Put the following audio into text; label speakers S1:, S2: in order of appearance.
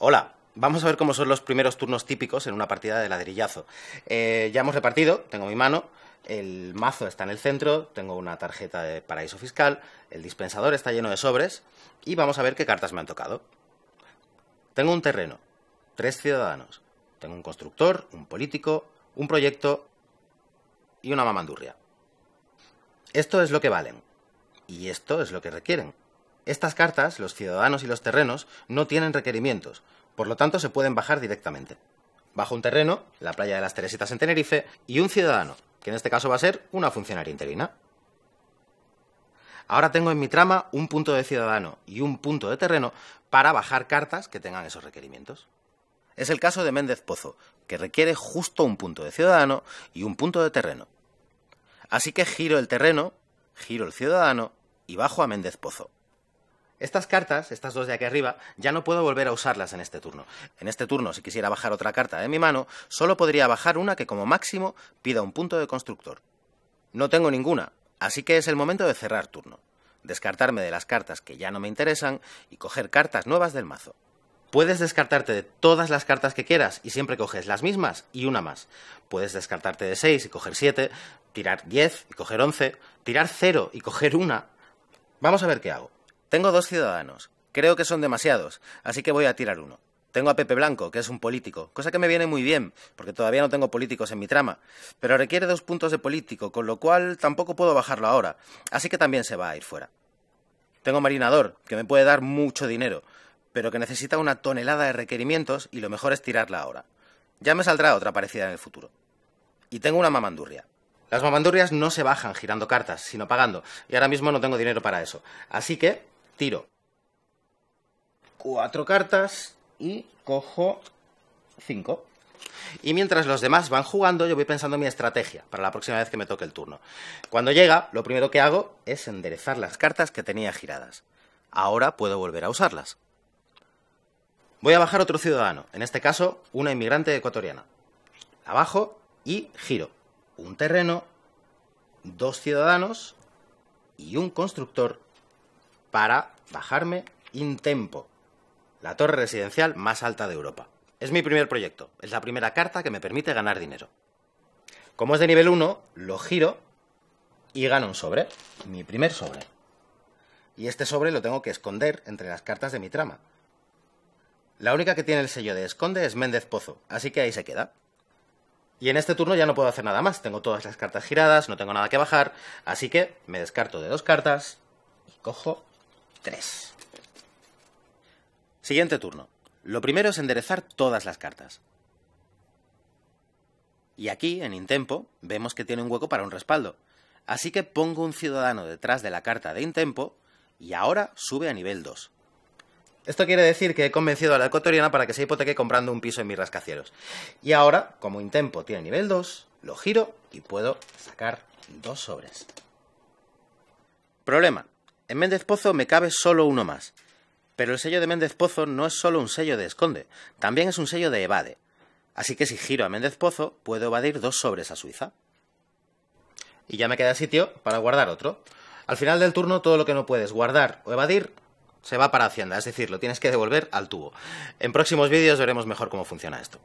S1: Hola, vamos a ver cómo son los primeros turnos típicos en una partida de ladrillazo. Eh, ya hemos repartido, tengo mi mano, el mazo está en el centro, tengo una tarjeta de paraíso fiscal, el dispensador está lleno de sobres y vamos a ver qué cartas me han tocado. Tengo un terreno, tres ciudadanos, tengo un constructor, un político, un proyecto y una mamandurria. Esto es lo que valen y esto es lo que requieren. Estas cartas, los ciudadanos y los terrenos, no tienen requerimientos, por lo tanto se pueden bajar directamente. Bajo un terreno, la playa de las Teresitas en Tenerife, y un ciudadano, que en este caso va a ser una funcionaria interina. Ahora tengo en mi trama un punto de ciudadano y un punto de terreno para bajar cartas que tengan esos requerimientos. Es el caso de Méndez Pozo, que requiere justo un punto de ciudadano y un punto de terreno. Así que giro el terreno, giro el ciudadano y bajo a Méndez Pozo. Estas cartas, estas dos de aquí arriba, ya no puedo volver a usarlas en este turno. En este turno, si quisiera bajar otra carta de mi mano, solo podría bajar una que como máximo pida un punto de constructor. No tengo ninguna, así que es el momento de cerrar turno, descartarme de las cartas que ya no me interesan y coger cartas nuevas del mazo. Puedes descartarte de todas las cartas que quieras y siempre coges las mismas y una más. Puedes descartarte de 6 y coger 7, tirar 10 y coger 11, tirar 0 y coger una. Vamos a ver qué hago. Tengo dos ciudadanos. Creo que son demasiados, así que voy a tirar uno. Tengo a Pepe Blanco, que es un político, cosa que me viene muy bien, porque todavía no tengo políticos en mi trama, pero requiere dos puntos de político, con lo cual tampoco puedo bajarlo ahora, así que también se va a ir fuera. Tengo a Marinador, que me puede dar mucho dinero, pero que necesita una tonelada de requerimientos y lo mejor es tirarla ahora. Ya me saldrá otra parecida en el futuro. Y tengo una mamandurria. Las mamandurrias no se bajan girando cartas, sino pagando, y ahora mismo no tengo dinero para eso. Así que tiro cuatro cartas y cojo cinco. Y mientras los demás van jugando, yo voy pensando mi estrategia para la próxima vez que me toque el turno. Cuando llega, lo primero que hago es enderezar las cartas que tenía giradas. Ahora puedo volver a usarlas. Voy a bajar otro ciudadano, en este caso una inmigrante ecuatoriana. La bajo y giro. Un terreno, dos ciudadanos y un constructor para bajarme In Tempo, la torre residencial más alta de Europa. Es mi primer proyecto, es la primera carta que me permite ganar dinero. Como es de nivel 1, lo giro y gano un sobre, mi primer sobre. Y este sobre lo tengo que esconder entre las cartas de mi trama. La única que tiene el sello de esconde es Méndez Pozo, así que ahí se queda. Y en este turno ya no puedo hacer nada más, tengo todas las cartas giradas, no tengo nada que bajar, así que me descarto de dos cartas y cojo 3. Siguiente turno. Lo primero es enderezar todas las cartas. Y aquí, en Intempo, vemos que tiene un hueco para un respaldo. Así que pongo un ciudadano detrás de la carta de Intempo y ahora sube a nivel 2. Esto quiere decir que he convencido a la ecuatoriana para que se hipoteque comprando un piso en mis rascacielos. Y ahora, como Intempo tiene nivel 2, lo giro y puedo sacar dos sobres. Problema. En Méndez Pozo me cabe solo uno más. Pero el sello de Méndez Pozo no es solo un sello de esconde, también es un sello de evade. Así que si giro a Méndez Pozo, puedo evadir dos sobres a Suiza. Y ya me queda sitio para guardar otro. Al final del turno, todo lo que no puedes guardar o evadir se va para Hacienda, es decir, lo tienes que devolver al tubo. En próximos vídeos veremos mejor cómo funciona esto.